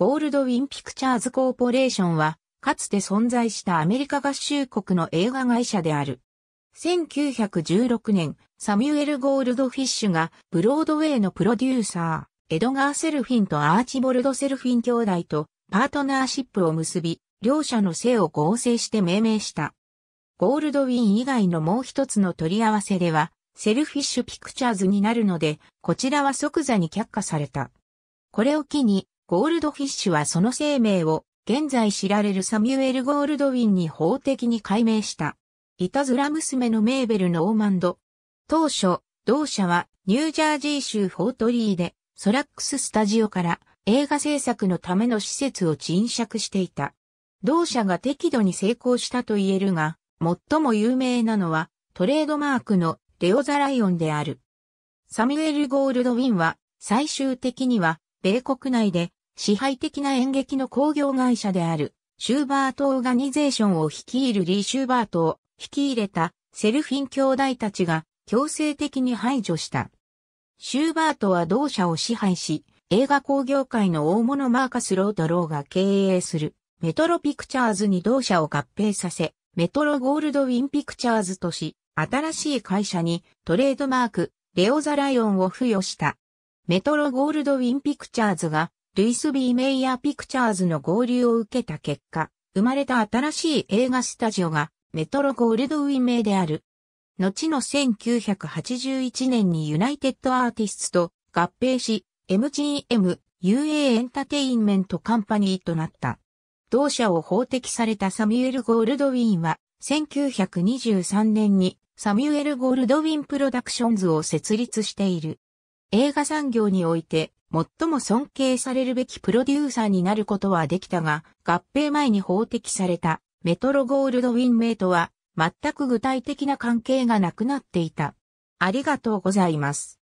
ゴールドウィンピクチャーズコーポレーションは、かつて存在したアメリカ合衆国の映画会社である。1916年、サミュエル・ゴールドフィッシュが、ブロードウェイのプロデューサー、エドガー・セルフィンとアーチボルド・セルフィン兄弟と、パートナーシップを結び、両者の性を合成して命名した。ゴールドウィン以外のもう一つの取り合わせでは、セルフィッシュ・ピクチャーズになるので、こちらは即座に却下された。これを機に、ゴールドフィッシュはその生命を、現在知られるサミュエル・ゴールドウィンに法的に改名した。いたずら娘のメーベル・ノーマンド。当初、同社はニュージャージー州フォートリーで、ソラックススタジオから映画制作のための施設を賃借していた。同社が適度に成功したと言えるが、最も有名なのはトレードマークのレオザライオンである。サミュエル・ゴールドウィンは最終的には米国内で支配的な演劇の工業会社である、シューバート・オーガニゼーションを率いるリー・シューバートを引き入れたセルフィン兄弟たちが強制的に排除した。シューバートは同社を支配し、映画工業界の大物マーカス・ロードローが経営するメトロピクチャーズに同社を合併させ、メトロゴールドウィンピクチャーズとし、新しい会社にトレードマーク、レオザライオンを付与した。メトロゴールドウィンピクチャーズがルイス・ビー・メイヤー・ピクチャーズの合流を受けた結果、生まれた新しい映画スタジオがメトロゴールドウィン名である。後の1981年にユナイテッドアーティストと合併し、MGM、UA エンタテインメントカンパニーとなった。同社を法的されたサミュエル・ゴールドウィンは、1923年にサミュエル・ゴールドウィン・プロダクションズを設立している。映画産業において最も尊敬されるべきプロデューサーになることはできたが、合併前に法的されたメトロゴールドウィンメイトは全く具体的な関係がなくなっていた。ありがとうございます。